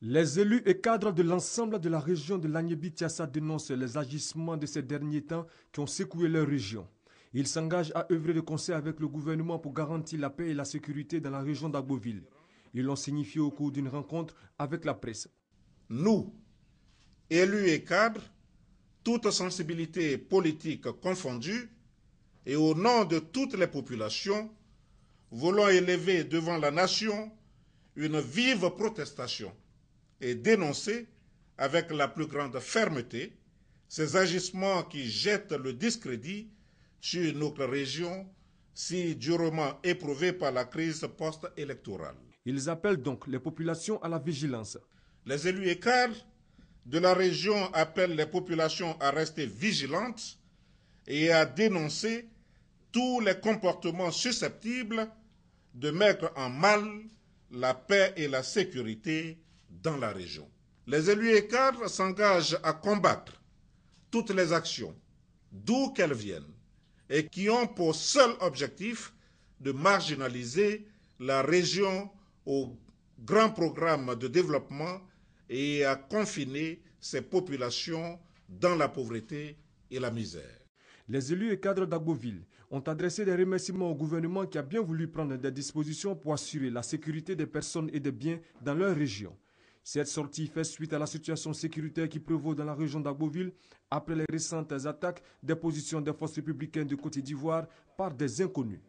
Les élus et cadres de l'ensemble de la région de Lagnébi-Tiassa dénoncent les agissements de ces derniers temps qui ont secoué leur région. Ils s'engagent à œuvrer de concert avec le gouvernement pour garantir la paix et la sécurité dans la région d'Agboville. Ils l'ont signifié au cours d'une rencontre avec la presse. Nous, élus et cadres, toute sensibilité politique confondue, et au nom de toutes les populations, voulons élever devant la nation une vive protestation et dénoncer avec la plus grande fermeté ces agissements qui jettent le discrédit sur notre région si durement éprouvée par la crise post-électorale. Ils appellent donc les populations à la vigilance. Les élus écarts de la région appellent les populations à rester vigilantes et à dénoncer tous les comportements susceptibles de mettre en mal la paix et la sécurité dans la région. Les élus et cadres s'engagent à combattre toutes les actions, d'où qu'elles viennent, et qui ont pour seul objectif de marginaliser la région au grand programme de développement et à confiner ses populations dans la pauvreté et la misère. Les élus et cadres d'Agboville ont adressé des remerciements au gouvernement qui a bien voulu prendre des dispositions pour assurer la sécurité des personnes et des biens dans leur région. Cette sortie fait suite à la situation sécuritaire qui prévaut dans la région d'Agboville après les récentes attaques des positions des forces républicaines de Côte d'Ivoire par des inconnus.